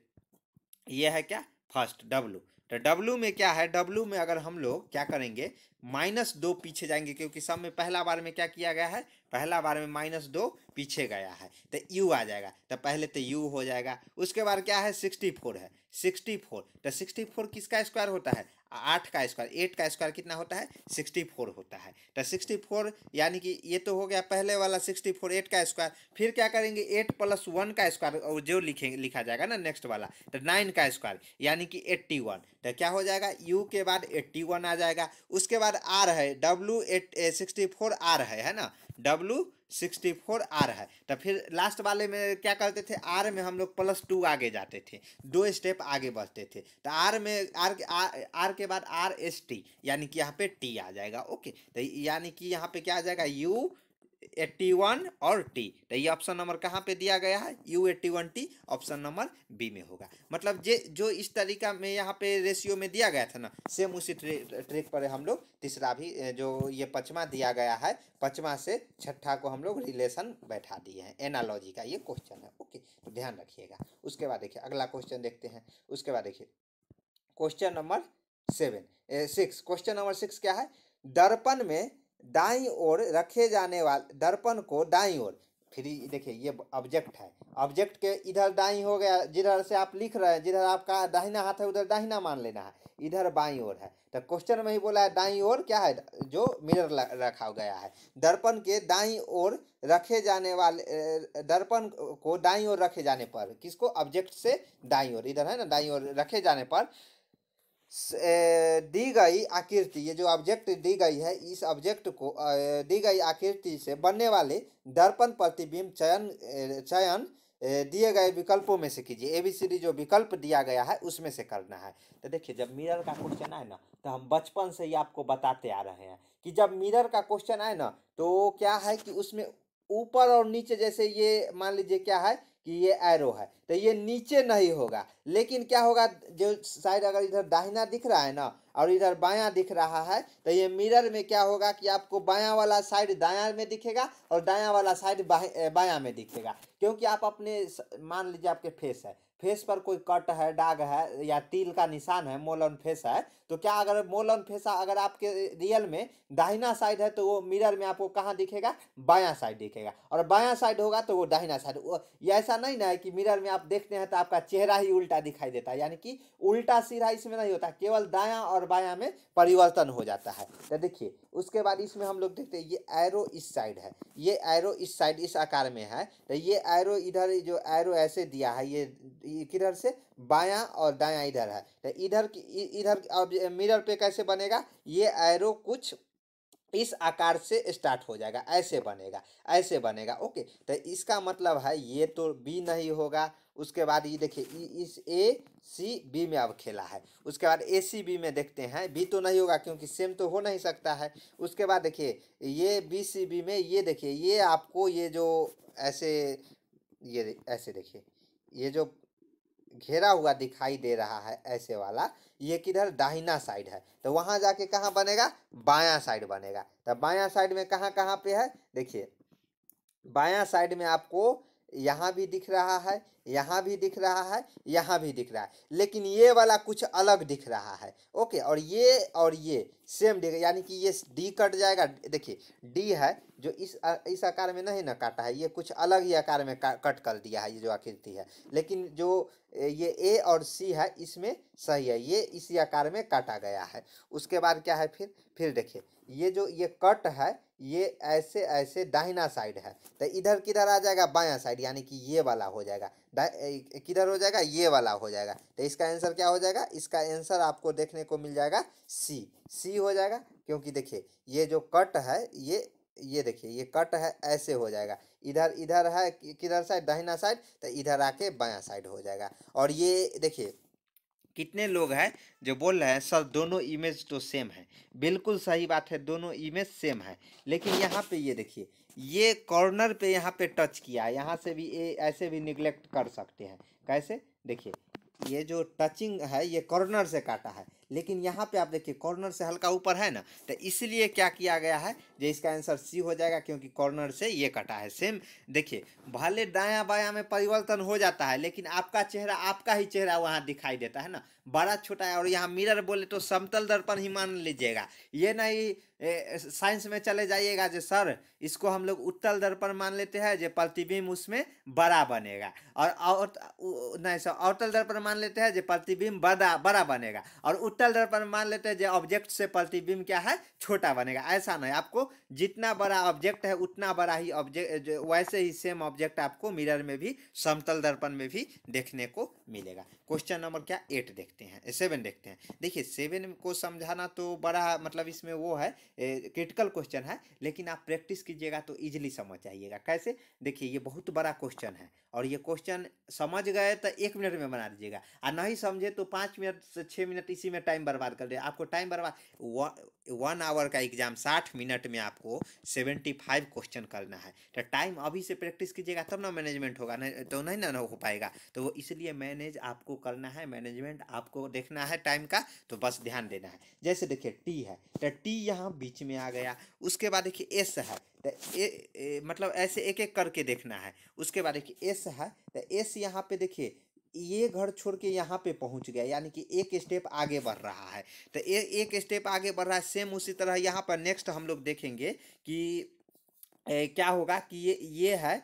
ये है क्या फर्स्ट डब्लू तो डब्लू में क्या है डब्लू में अगर हम लोग क्या करेंगे माइनस दो पीछे जाएंगे क्योंकि सब में पहला बार में क्या किया गया है पहला बार में माइनस दो पीछे गया है तो यू आ जाएगा तो पहले तो यू हो जाएगा उसके बाद क्या है सिक्सटी फोर है सिक्सटी फोर तो सिक्सटी फोर किसका स्क्वायर होता है आठ का स्क्वायर एट का स्क्वायर कितना होता है सिक्सटी फोर होता है तो सिक्सटी फोर यानी कि ये तो हो गया पहले वाला सिक्सटी फोर एट का स्क्वायर फिर क्या करेंगे एट प्लस वन का स्क्वायर और जो लिखेंगे लिखा जाएगा ना नेक्स्ट वाला तो नाइन का स्क्वायर यानी कि एट्टी वन तो क्या हो जाएगा यू के बाद एट्टी वन आ जाएगा उसके बाद आर है W eight sixty four R है है ना डब्लू सिक्सटी फोर आर है तो फिर लास्ट वाले में क्या करते थे आर में हम लोग प्लस टू आगे जाते थे दो स्टेप आगे बढ़ते थे तो आर में आर के आर के बाद आर एस टी यानी कि यहाँ पे टी आ जाएगा ओके तो यानी कि यहाँ पे क्या आ जाएगा यू एट्टी वन और टी तो ये ऑप्शन नंबर कहाँ पे दिया गया है U eighty one T option number B में होगा मतलब जे जो इस तरीका में यहाँ पे रेशियो में दिया गया था ना सेम उसी ट्रिक पर हम लोग तीसरा भी जो ये पचमा दिया गया है पचमा से छठा को हम लोग रिलेशन बैठा दिए हैं एनालॉजी का ये क्वेश्चन है ओके तो ध्यान रखिएगा उसके बाद देखिए अगला क्वेश्चन देखते हैं उसके बाद देखिए question number seven six question number six क्या है दर्पण में दाई ओर रखे जाने वाले दर्पण को दाई ओर फिर देखिए ये ऑब्जेक्ट है ऑब्जेक्ट के इधर दाई हो गया जिधर से आप लिख रहे हैं जिधर आपका दाहिना हाथ है उधर दाहिना मान लेना है इधर बाई ओर है तो क्वेश्चन में ही बोला है दाई ओर क्या है जो मिरर रखा गया है दर्पण के दाई ओर रखे जाने वाले दर्पण को दाई ओर रखे जाने पर किसको ऑब्जेक्ट से दाई ओर इधर है ना दाई ओर रखे जाने पर दी गई आकृति ये जो ऑब्जेक्ट दी गई है इस ऑब्जेक्ट को दी गई आकृति से बनने वाले दर्पण प्रतिबिंब चयन चयन दिए गए विकल्पों में से कीजिए ए बी सी डी जो विकल्प दिया गया है उसमें से करना है तो देखिए जब मिरर का क्वेश्चन आए ना तो हम बचपन से ही आपको बताते आ रहे हैं कि जब मिरर का क्वेश्चन आए ना तो क्या है कि उसमें ऊपर और नीचे जैसे ये मान लीजिए क्या है कि ये एरो है तो ये नीचे नहीं होगा लेकिन क्या होगा जो साइड अगर इधर दाहिना दिख रहा है ना और इधर बायां दिख रहा है तो ये मिरर में क्या होगा कि आपको बायां वाला साइड दायां में दिखेगा और दायां वाला साइड बायां में दिखेगा क्योंकि आप अपने मान लीजिए आपके फेस है फेस पर कोई कट है डाग है या तिल का निशान है मोलन फेस है तो क्या अगर मोलन फेसा अगर आपके रियल में दाहिना साइड है तो वो मिरर में आपको कहाँ दिखेगा बायां साइड दिखेगा और बायां साइड होगा तो वो दाहिना साइड ये ऐसा नहीं ना है कि मिरर में आप देखते हैं तो आपका चेहरा ही उल्टा दिखाई देता है यानी कि उल्टा सीधा इसमें नहीं होता केवल दाया और बायाँ में परिवर्तन हो जाता है तो देखिए उसके बाद इसमें हम लोग देखते हैं ये एरो इस साइड है ये एरो इस साइड इस आकार में है तो ये एरो इधर जो एरो ऐसे दिया है ये किधर से बायां और दायां इधर है तो इधर इधर अब मिरर पे कैसे बनेगा ये एरो कुछ इस आकार से स्टार्ट हो जाएगा ऐसे बनेगा ऐसे बनेगा ओके तो इसका मतलब है ये तो बी नहीं होगा उसके बाद ये देखिए इस ए सी बी में अब खेला है उसके बाद ए सी बी में देखते हैं बी तो नहीं होगा क्योंकि सेम तो हो नहीं सकता है उसके बाद देखिए ये बी सी बी में ये देखिए ये आपको ये जो ऐसे ये ऐसे देखिए ये जो घेरा हुआ दिखाई दे रहा है ऐसे वाला ये किधर दाहिना साइड है तो वहां जाके कहाँ बनेगा बायां साइड बनेगा तो बायां साइड में कहाँ कहाँ पे है देखिए बायां साइड में आपको यहाँ भी दिख रहा है यहाँ भी दिख रहा है यहाँ भी दिख रहा है लेकिन ये वाला कुछ अलग दिख रहा है ओके और ये और ये सेम दिख यानी कि ये डी कट जाएगा देखिए डी है जो इस इस आकार में नहीं ना काटा है ये कुछ अलग ही आकार में कट कर दिया है ये जो आकृति है लेकिन जो ये ए और सी है इसमें सही है ये इसी आकार में काटा गया है उसके बाद क्या है फिर फिर देखिए ये जो ये कट है ये ऐसे ऐसे दाहिना साइड है तो इधर किधर आ जाएगा बायां साइड यानी कि ये वाला हो जाएगा किधर हो जाएगा ये वाला हो जाएगा तो इसका आंसर क्या हो जाएगा इसका आंसर आपको देखने को मिल जाएगा सी सी हो जाएगा क्योंकि देखिए ये जो कट है ये ये देखिए ये कट है ऐसे हो जाएगा इधर इधर है किधर साइड दाहिना साइड तो इधर आके बायां साइड हो जाएगा और ये देखिए कितने लोग हैं जो बोल रहे हैं सर दोनों इमेज तो सेम है बिल्कुल सही बात है दोनों इमेज सेम है लेकिन यहाँ पे ये देखिए ये कॉर्नर पे यहाँ पे टच किया है यहाँ से भी ये ऐसे भी निगलेक्ट कर सकते हैं कैसे देखिए ये जो टचिंग है ये कॉर्नर से काटा है लेकिन यहाँ पे आप देखिए कॉर्नर से हल्का ऊपर है ना तो इसलिए क्या किया गया है जो इसका आंसर सी हो जाएगा क्योंकि कॉर्नर से ये कटा है सेम देखिए भले दाया बाया में परिवर्तन हो जाता है लेकिन आपका चेहरा आपका ही चेहरा वहाँ दिखाई देता है ना बड़ा छोटा है और यहाँ मिरर बोले तो समतल दर्पण ही मान लीजिएगा ये नहीं साइंस में चले जाइएगा जो सर इसको हम लोग उत्तल दर्पण मान लेते हैं जो प्रतिबिंब उसमें बड़ा बनेगा और नहीं सर अवतल दर्पण मान लेते हैं जो प्रतिबिंब बड़ा बड़ा बनेगा और उत्तल दर्पण मान लेते हैं जो ऑब्जेक्ट से प्रतिबिंब क्या है छोटा बनेगा ऐसा नहीं आपको जितना बड़ा ऑब्जेक्ट है उतना बड़ा ही ऑब्जेक्ट वैसे ही सेम ऑब्जेक्ट आपको मिरर में भी समतल दर्पण में भी देखने को मिलेगा क्वेश्चन नंबर क्या एट देखते हैं सेवन देखते हैं देखिए सेवन को समझाना तो बड़ा मतलब इसमें वो है क्रिटिकल क्वेश्चन है लेकिन आप प्रैक्टिस कीजिएगा तो ईजिली समझ आइएगा कैसे देखिए ये बहुत बड़ा क्वेश्चन है और ये क्वेश्चन समझ गए तो एक मिनट में बना दीजिएगा और नहीं समझे तो पाँच मिनट से छः मिनट इसी में टाइम बर्बाद कर दे आपको टाइम बर्बाद वन आवर का एग्जाम साठ मिनट में आपको सेवेंटी फाइव क्वेश्चन करना है तो टाइम अभी से प्रैक्टिस कीजिएगा तब ना मैनेजमेंट होगा नहीं तो नहीं ना हो पाएगा तो इसलिए मैंने मैनेज आपको करना है मैनेजमेंट आपको देखना है टाइम का तो बस ध्यान देना है जैसे देखिए टी है तो टी यहाँ बीच में आ गया उसके बाद देखिए एस है तो ए, ए मतलब ऐसे एक एक करके देखना है उसके बाद देखिए एस है तो एस यहाँ पे देखिए ये घर छोड़ के यहाँ पे पहुँच गया यानी कि एक स्टेप आगे बढ़ रहा है तो ए, एक स्टेप आगे बढ़ रहा है सेम उसी तरह यहाँ पर नेक्स्ट हम लोग देखेंगे कि ए, क्या होगा कि ये ये है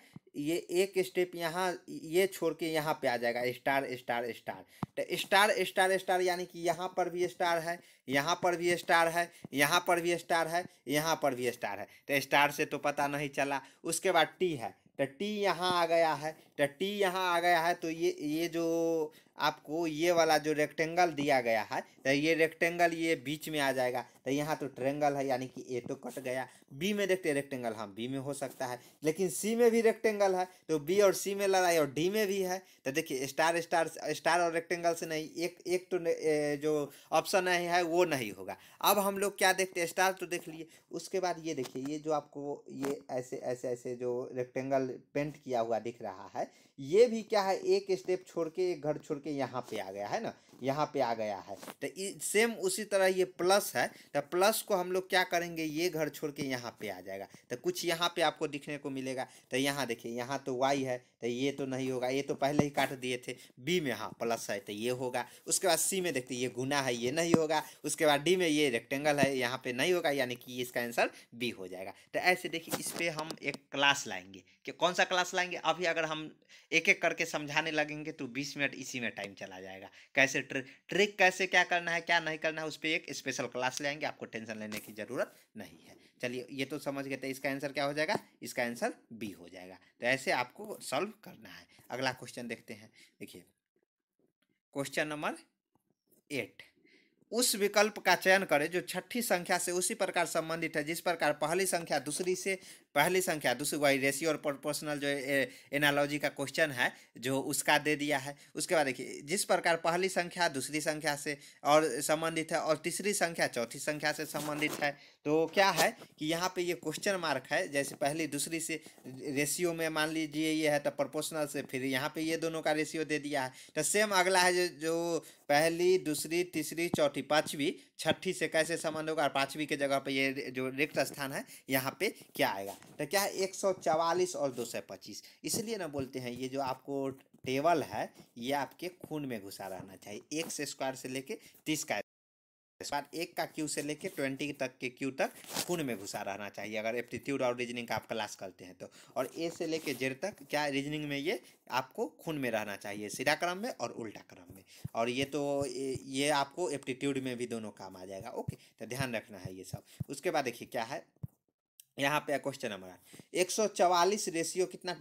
ये एक स्टेप यहाँ ये छोड़ के यहाँ पे आ जाएगा स्टार स्टार स्टार तो स्टार स्टार स्टार यानी कि यहाँ पर भी स्टार है यहाँ पर भी स्टार है यहाँ पर भी स्टार है यहाँ पर भी स्टार है तो स्टार से तो पता नहीं चला उसके बाद टी है तो टी यहाँ आ गया है तो टी यहाँ आ गया है तो ये ये जो आपको ये वाला जो रेक्टेंगल दिया गया है तो ये रेक्टेंगल ये बीच में आ जाएगा तो यहाँ तो ट्रेंगल है यानी कि ए तो कट गया बी में देखते रेक्टेंगल हाँ बी में हो सकता है लेकिन सी में भी रेक्टेंगल है तो बी और सी में लड़ाई और डी में भी है तो देखिए स्टार स्टार स्टार और रेक्टेंगल से नहीं एक एक तो जो ऑप्शन नहीं है वो नहीं होगा अब हम लोग क्या देखते हैं स्टार तो देख लिए उसके बाद ये देखिए ये जो आपको ये ऐसे ऐसे ऐसे जो रेक्टेंगल पेंट किया हुआ दिख रहा है है ये भी क्या है एक स्टेप छोड़ के एक घर छोड़ के यहाँ पे आ गया है ना यहाँ पे आ गया है तो सेम उसी तरह ये प्लस है तो प्लस को हम लोग क्या करेंगे ये घर छोड़ के यहाँ पे आ जाएगा तो कुछ यहाँ पे आपको दिखने को मिलेगा तो यहाँ देखिए यहाँ तो वाई है तो ये तो नहीं होगा ये तो पहले ही काट दिए थे बी में हाँ प्लस है तो ये होगा उसके बाद सी में देखते ये गुना है ये नहीं होगा उसके बाद डी में ये रेक्टेंगल है यहाँ पे नहीं होगा यानी कि इसका आंसर बी हो जाएगा तो ऐसे देखिए इस पर हम एक क्लास लाएंगे कि कौन सा क्लास लाएंगे अभी अगर हम एक एक करके समझाने लगेंगे तो बीस मिनट इसी में टाइम चला जाएगा कैसे ट्रिक ट्रिक कैसे क्या करना है क्या नहीं करना है उस पर एक स्पेशल क्लास लाएंगे आपको टेंशन लेने की ज़रूरत नहीं है चलिए ये तो समझ गए थे इसका आंसर क्या हो जाएगा इसका आंसर बी हो जाएगा तो ऐसे आपको सॉल्व करना है अगला क्वेश्चन देखते हैं देखिए क्वेश्चन नंबर एट उस विकल्प का चयन करें जो छठी संख्या से उसी प्रकार संबंधित है जिस प्रकार पहली संख्या दूसरी से पहली संख्या दूसरी वही रेशियो और प्रोपोर्शनल जो एनालॉजी का क्वेश्चन है जो उसका दे दिया है उसके बाद देखिए जिस प्रकार पहली संख्या दूसरी संख्या से और संबंधित है और तीसरी संख्या चौथी संख्या से संबंधित है तो क्या है कि यहाँ पे ये क्वेश्चन मार्क है जैसे पहले दूसरी से रेशियो में मान लीजिए ये है तो प्रोपोर्शनल से फिर यहाँ पे ये दोनों का रेशियो दे दिया है तो सेम अगला है जो जो पहली दूसरी तीसरी चौथी पाँचवीं छठी से कैसे संबंध होगा और पाँचवीं के जगह पे ये जो रिक्त स्थान है यहाँ पे क्या आएगा तो क्या है एक सौ चवालीस और दो सौ पच्चीस इसलिए ना बोलते हैं ये जो आपको टेबल है ये आपके खून में घुसा रहना चाहिए एक से स्क्वायर से लेके तीस का इस बार एक का क्यू से लेके ट्वेंटी तक के क्यू तक खून में घुसा रहना चाहिए अगर एप्टीट्यूड और रीजनिंग का आप क्लास करते हैं तो और ए से लेके जेड तक क्या रीजनिंग में ये आपको खून में रहना चाहिए सीधा क्रम में और उल्टा क्रम में और ये तो ये आपको एप्टीट्यूड में भी दोनों काम आ जाएगा ओके तो ध्यान रखना है ये सब उसके बाद देखिए क्या है यहाँ पे क्वेश्चन हमारा एक सौ चवालीस रेशियो कितना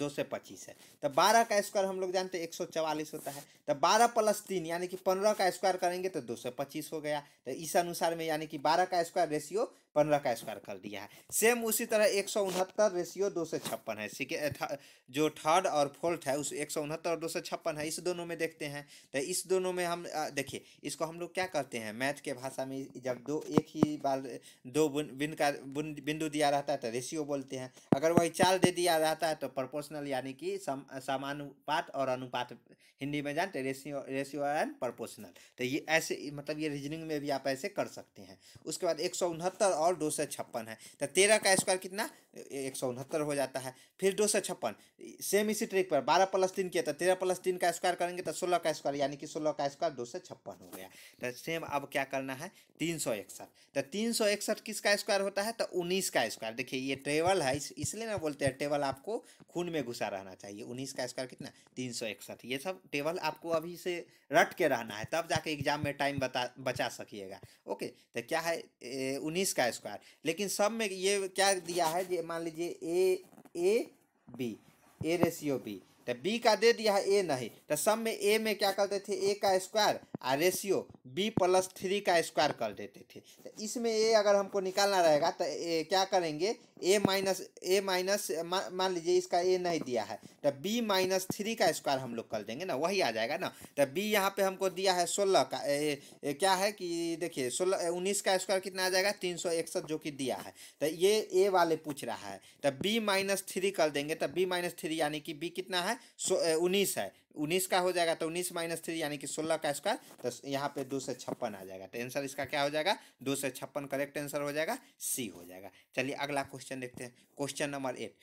दो सौ पच्चीस है तो बारह का स्क्वायर हम लोग जानते हैं एक सौ चवालीस होता है तो बारह प्लस तीन यानी कि पंद्रह का स्क्वायर करेंगे तो दो सौ पच्चीस हो गया तो इस अनुसार में यानी कि बारह का स्क्वायर रेशियो पंद्रह का स्क्वायर कर दिया है सेम उसी तरह एक सौ उनहत्तर रेशियो दो सौ छप्पन है ठीक है जो थर्ड और फोर्थ है उस एक सौ उनहत्तर और दो सौ छप्पन है इस दोनों में देखते हैं तो इस दोनों में हम देखिए इसको हम लोग क्या करते हैं मैथ के भाषा में जब दो एक ही बार दो बिन का बिंदु दिया रहता है तो रेशियो बोलते हैं अगर वही चाल दे दिया रहता है तो प्रपोर्शनल यानी कि समानुपात और अनुपात हिंदी में जानते रेशियो रेशियो एंड प्रपोर्शनल तो ये ऐसे मतलब ये रीजनिंग में भी आप ऐसे कर सकते हैं उसके बाद एक सौ उनहत्तर और दो सौ छप्पन है तो तेरह का स्क्वायर कितना एक सौ उनहत्तर हो जाता है फिर दो सौ छप्पन सेम इसी ट्रिक पर बारह प्लस तीन किया तो तेरह प्लस तीन का स्क्वायर करेंगे तो सोलह का स्क्वायर यानी कि सोलह का स्क्वायर दो सौ छप्पन हो गया तो सेम अब क्या करना है तीन सौ इकसठ तो तीन सौ इकसठ किसका स्क्वायर होता है तो उन्नीस का स्क्वायर देखिए ये टेबल है इसलिए ना बोलते हैं टेबल आपको खून में घुसा रहना चाहिए उन्नीस का स्क्वायर कितना तीन सौ इकसठ ये सब टेबल आपको अभी से रट के रहना है तब जाके एग्जाम में टाइम बता बचा सकिएगा ओके तो क्या है उन्नीस का स्क्वायर लेकिन सब में ये क्या दिया है मान लीजिए A A B A ratio B तो बी का दे दिया है ए नहीं तो सब में ए में क्या करते थे ए का स्क्वायर आ रेशियो बी प्लस थ्री का स्क्वायर कर देते थे तो इसमें ए अगर हमको निकालना रहेगा तो ए, क्या करेंगे ए माइनस ए माइनस मान लीजिए इसका ए नहीं दिया है तो बी माइनस थ्री का स्क्वायर हम लोग कर देंगे ना वही आ जाएगा ना तो बी यहाँ पे हमको दिया है सोलह का ए, ए, क्या है कि देखिए सोलह उन्नीस का स्क्वायर कितना आ जाएगा तीन सौ इकसठ जो कि दिया है तो ये ए वाले पूछ रहा है तो बी माइनस थ्री कर देंगे तो बी माइनस थ्री यानी कि बी कितना है उन्नीस है उन्नीस का हो जाएगा तो उन्नीस माइनस थ्री यानी कि सोलह का स्क्वायर तो यहाँ पे दो सौ छप्पन आ जाएगा तो आंसर इसका क्या हो जाएगा दो सौ छप्पन करेक्ट आंसर हो जाएगा सी हो जाएगा चलिए अगला क्वेश्चन देखते हैं क्वेश्चन नंबर एट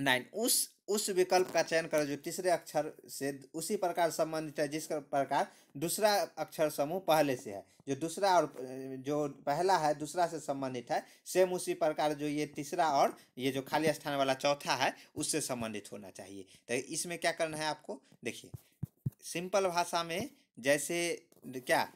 नाइन उस उस विकल्प का चयन करो जो तीसरे अक्षर से उसी प्रकार संबंधित है जिस प्रकार दूसरा अक्षर समूह पहले से है जो दूसरा और जो पहला है दूसरा से संबंधित है सेम उसी प्रकार जो ये तीसरा और ये जो खाली स्थान वाला चौथा है उससे संबंधित होना चाहिए तो इसमें क्या करना है आपको देखिए सिंपल भाषा में जैसे क्या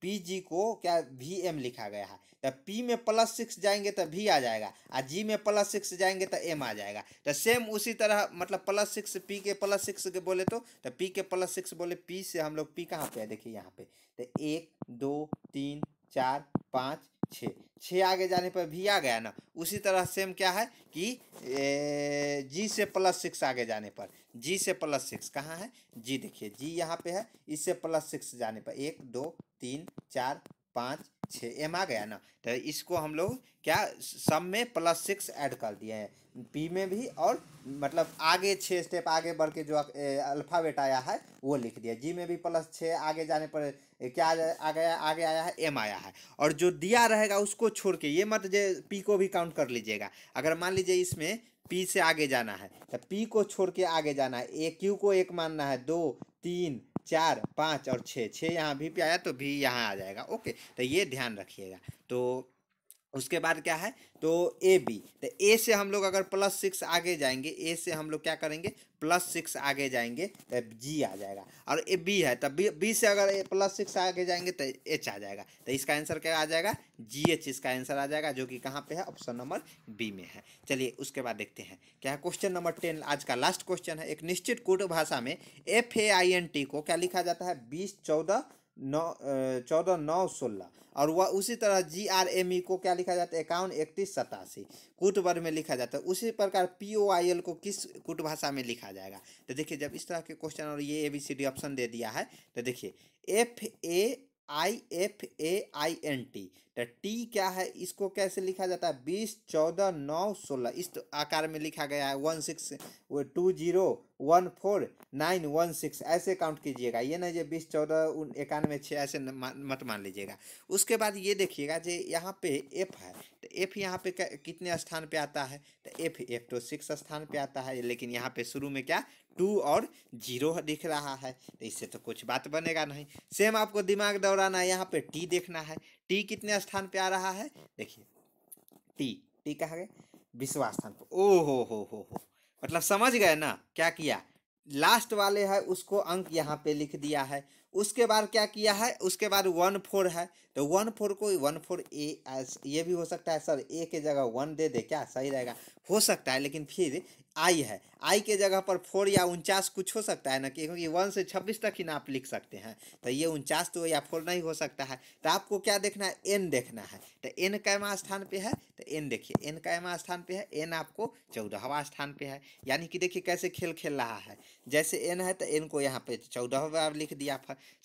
पी जी को क्या वी एम लिखा गया है तो पी में प्लस सिक्स जाएंगे तो भी आ जाएगा और जी में प्लस सिक्स जाएंगे तो एम आ जाएगा तो सेम उसी तरह मतलब plus six P K plus six K बोले तो, तो पी के प्लस सिक्स बोले पी से हम लोग पी कहाँ पे है देखिए यहाँ पे तो एक दो तीन चार पाँच छः छः आगे जाने पर भी आ गया ना उसी तरह सेम क्या है कि ए, जी से प्लस सिक्स आगे जाने पर जी से प्लस सिक्स कहाँ है जी देखिए जी यहाँ पे है इससे प्लस सिक्स जाने पर एक दो तीन चार पाँच छः एम आ गया ना तो इसको हम लोग क्या सम में प्लस सिक्स ऐड कर दिए हैं पी में भी और मतलब आगे छः स्टेप आगे बढ़ के जो अल्फ़ावेट आया है वो लिख दिया जी में भी प्लस छः आगे जाने पर क्या आ गया आगे आया है एम आया है और जो दिया रहेगा उसको छोड़ के ये मत जे पी को भी काउंट कर लीजिएगा अगर मान लीजिए इसमें पी से आगे जाना है तो पी को छोड़ के आगे जाना है ए क्यू को एक मानना है दो तीन चार पाँच और छः छः यहाँ भी पे आया तो भी यहाँ आ जाएगा ओके तो ये ध्यान रखिएगा तो उसके बाद क्या है तो ए बी तो ए से हम लोग अगर प्लस सिक्स आगे जाएंगे ए से हम लोग क्या करेंगे प्लस सिक्स आगे जाएंगे तो जी आ जाएगा और ए बी है तो बी बी से अगर प्लस सिक्स आगे जाएंगे तो एच आ जाएगा तो इसका आंसर क्या आ जाएगा जी एच इसका आंसर आ जाएगा जो कि कहाँ पे है ऑप्शन नंबर बी में है चलिए उसके बाद देखते हैं क्या है क्वेश्चन नंबर टेन आज का लास्ट क्वेश्चन है एक निश्चित कूट भाषा में F A I N T को क्या लिखा जाता है बीस चौदह नौ चौदह नौ सोलह और वह उसी तरह जी आर एम ई को क्या लिखा जाता है इक्यावन इकतीस सतासी कूट वर्ग में लिखा जाता है उसी प्रकार पी ओ आई एल को किस कूट भाषा में लिखा जाएगा तो देखिए जब इस तरह के क्वेश्चन और ये A B C D option दे दिया है तो देखिए F A I F A I N T तो टी क्या है इसको कैसे लिखा जाता है बीस चौदह नौ सोलह इस तो आकार में लिखा गया है one six two zero one four nine one six ऐसे काउंट कीजिएगा ये ना जो बीस चौदह इक्यानवे छः ऐसे मत मान लीजिएगा उसके बाद ये देखिएगा जो यहाँ पे एफ है तो एफ यहाँ पे कितने स्थान पे आता है तो एफ एफ तो सिक्स स्थान पे आता है लेकिन यहाँ पे शुरू में क्या टू और जीरो दिख रहा है तो इससे तो कुछ बात बनेगा नहीं सेम आपको दिमाग दौड़ाना है यहाँ पे टी देखना है टी कितने स्थान पे आ रहा है देखिए टी टी कहा गया विश्वास स्थान पर ओ हो हो हो हो मतलब समझ गए ना क्या किया लास्ट वाले है उसको अंक यहाँ पे लिख दिया है उसके बाद क्या किया है उसके बाद वन फोर है तो वन फोर को वन फोर ए ये भी हो सकता है सर ए के जगह वन दे दे क्या सही रहेगा हो सकता है लेकिन फिर आई है आई के जगह पर फोर या उनचास कुछ हो सकता है ना क्योंकि वन से छब्बीस तक ही ना आप लिख सकते हैं तो ये उनचास तो या फोर नहीं हो सकता है तो आपको क्या देखना है एन देखना है तो एन कैमा स्थान पे है तो एन देखिए एन कैमा स्थान पे है एन आपको चौदहवा स्थान पे है यानी कि देखिए कैसे खेल खेल रहा है जैसे एन है तो एन को यहाँ पे चौदहवा लिख दिया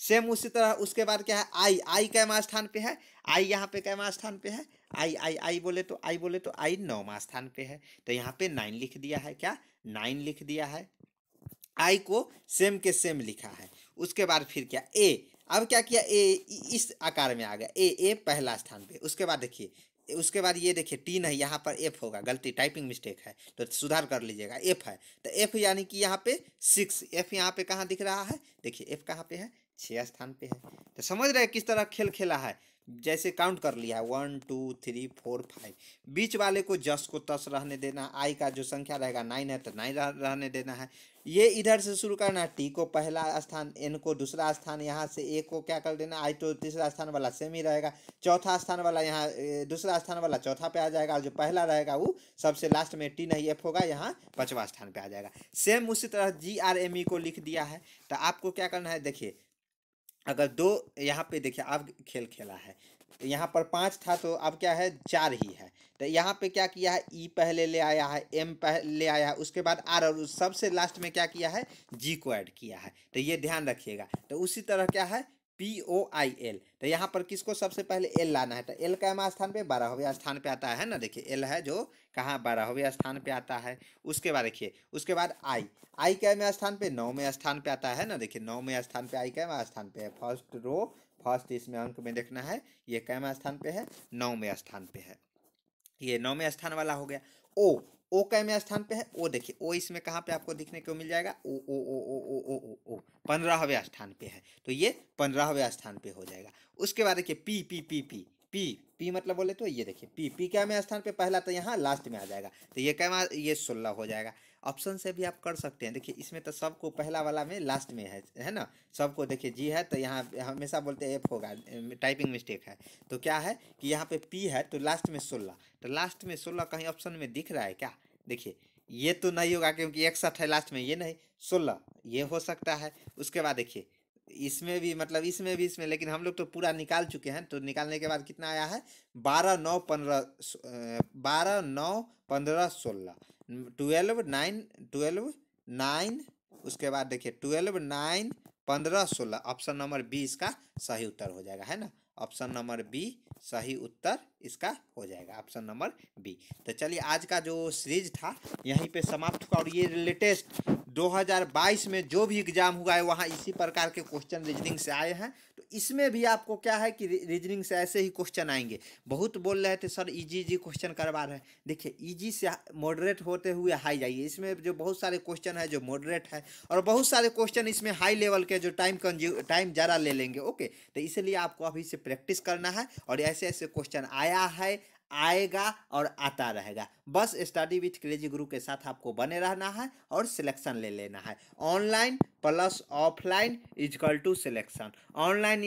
सेम उसी तरह उसके बाद क्या है आई आई कैमा स्थान पर है आई यहाँ पे कैमा स्थान पर है आई आई आई बोले तो आई बोले तो आई नौवा स्थान पे है तो यहाँ पे नाइन लिख दिया है क्या नाइन लिख दिया है आई को सेम के सेम लिखा है उसके बाद फिर क्या ए अब क्या किया ए इस आकार में आ गया ए ए पहला स्थान पे उसके बाद देखिए उसके बाद ये देखिए टी नहीं यहाँ पर एफ होगा गलती टाइपिंग मिस्टेक है तो सुधार कर लीजिएगा एफ है तो एफ यानी कि यहाँ पे सिक्स एफ यहाँ पे कहाँ दिख रहा है देखिए एफ कहाँ पे है छः स्थान पे है तो समझ रहे किस तरह खेल खेला है जैसे काउंट कर लिया one two three four five बीच वाले को जस को तस रहने देना आई का जो संख्या रहेगा नाइन है तो नाइन रहने देना है ये इधर से शुरू करना है टी को पहला स्थान एन को दूसरा स्थान यहाँ से ए को क्या कर देना आई तो तीसरा स्थान वाला सेम ही रहेगा चौथा स्थान वाला यहाँ दूसरा स्थान वाला चौथा पे आ जाएगा जो पहला रहेगा वो सबसे लास्ट में टी नहीं एफ होगा यहाँ पाँचवा स्थान पर आ जाएगा सेम उसी तरह जी आर एम ई को लिख दिया है तो आपको क्या करना है देखिए अगर दो यहाँ पे देखिए अब खेल खेला है यहाँ पर पाँच था तो अब क्या है चार ही है तो यहाँ पे क्या किया है ई पहले ले आया है एम पहले ले आया है उसके बाद आर और सबसे लास्ट में क्या किया है जी को ऐड किया है तो ये ध्यान रखिएगा तो उसी तरह क्या है पी ओ आई एल तो यहाँ पर किसको सबसे पहले एल लाना है तो एल का स्थान पे बारहवें स्थान पे आता है ना देखिए एल है जो कहाँ बारहवें स्थान पे आता है उसके बाद देखिए उसके बाद आई आई का एम स्थान पे नौवें स्थान पे आता है ना देखिए नौवें स्थान पे आई का स्थान पे है फर्स्ट रो फर्स्ट इसमें अंक में देखना है ये कैम स्थान पे है नौवें स्थान पे है ये नौवें स्थान वाला हो गया ओ ओ कैमे स्थान पे है ओ देखिए ओ इसमें कहाँ पे आपको दिखने को मिल जाएगा ओ ओ ओ ओ ओ ओ ओ ओ पंद्रहवें स्थान पे है तो ये पंद्रहवें स्थान पे हो जाएगा उसके बाद देखिए P P P P P P मतलब बोले तो ये देखिए पी पी कैमे स्थान पे पहला तो यहाँ लास्ट में आ जाएगा तो ये कैमा ये सोलह हो जाएगा ऑप्शन से भी आप कर सकते हैं देखिए इसमें तो सबको पहला वाला में लास्ट में है है ना सबको देखिए जी है तो यहाँ हमेशा बोलते हैं एफ होगा टाइपिंग मिस्टेक है तो क्या है कि यहाँ पे पी है तो लास्ट में सोलह तो लास्ट में सोलह कहीं ऑप्शन में दिख रहा है क्या देखिए ये तो नहीं होगा क्योंकि इकसठ है लास्ट में ये नहीं सोलह ये हो सकता है उसके बाद देखिए इसमें भी मतलब इसमें भी इसमें लेकिन हम लोग तो पूरा निकाल चुके हैं तो निकालने के बाद कितना आया है बारह नौ पंद्रह बारह नौ पंद्रह सोलह ट्वेल्व नाइन ट्वेल्व नाइन उसके बाद देखिए ट्वेल्व नाइन पंद्रह सोलह ऑप्शन नंबर बी इसका सही उत्तर हो जाएगा है ना ऑप्शन नंबर बी सही उत्तर इसका हो जाएगा ऑप्शन नंबर बी तो चलिए आज का जो सीरीज था यहीं पे समाप्त हुआ और ये लेटेस्ट 2022 में जो भी एग्जाम हुआ है वहाँ इसी प्रकार के क्वेश्चन रीजनिंग से आए हैं तो इसमें भी आपको क्या है कि रीजनिंग से ऐसे ही क्वेश्चन आएंगे बहुत बोल रहे थे सर इजी इजी क्वेश्चन करवा रहे हैं देखिए इजी e से मॉडरेट होते हुए हाई जाइए इसमें जो बहुत सारे क्वेश्चन है जो मॉडरेट है और बहुत सारे क्वेश्चन इसमें हाई लेवल के जो टाइम कंज्यू टाइम ज़्यादा ले लेंगे ओके तो इसलिए आपको अभी से प्रैक्टिस करना है और ऐसे ऐसे क्वेश्चन आया है आएगा और आता रहेगा बस स्टडी विथ क्रेजी गुरु के साथ आपको बने रहना है और सिलेक्शन ले लेना है online plus offline is equal to selection online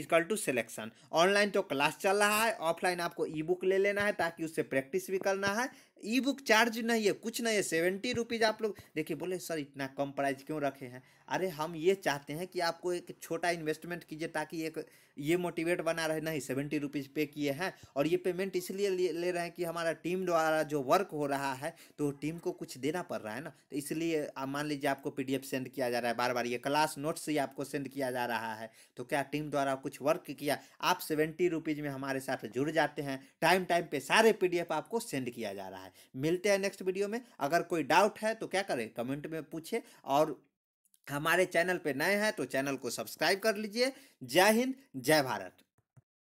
equal to selection online तो क्लास चल रहा है ऑफलाइन आपको ई बुक ले लेना है ताकि उससे प्रैक्टिस भी करना है ई बुक चार्ज नहीं है कुछ नहीं है सेवेंटी रुपीज़ आप लोग देखिए बोले सर इतना कम प्राइस क्यों रखे हैं अरे हम ये चाहते हैं कि आपको एक छोटा इन्वेस्टमेंट कीजिए ताकि एक ये मोटिवेट बना रहे नहीं सेवेंटी रुपीज़ पे किए हैं और ये पेमेंट इसलिए ले रहे हैं कि हमारा टीम द्वारा जो वर्क हो रहा है तो टीम को कुछ देना पड़ रहा है ना तो इसलिए मान लीजिए आपको पी सेंड किया जा रहा है बार बार ये क्लास नोट्स ही आपको सेंड किया जा रहा है तो क्या टीम द्वारा कुछ वर्क किया आप सेवेंटी रुपीज़ में हमारे साथ जुड़ जाते हैं टाइम टाइम पर सारे पी आपको सेंड किया जा रहा है मिलते हैं नेक्स्ट वीडियो में अगर कोई डाउट है तो क्या करें कमेंट में पूछे और हमारे चैनल पे नए हैं तो चैनल को सब्सक्राइब कर लीजिए जय हिंद जय भारत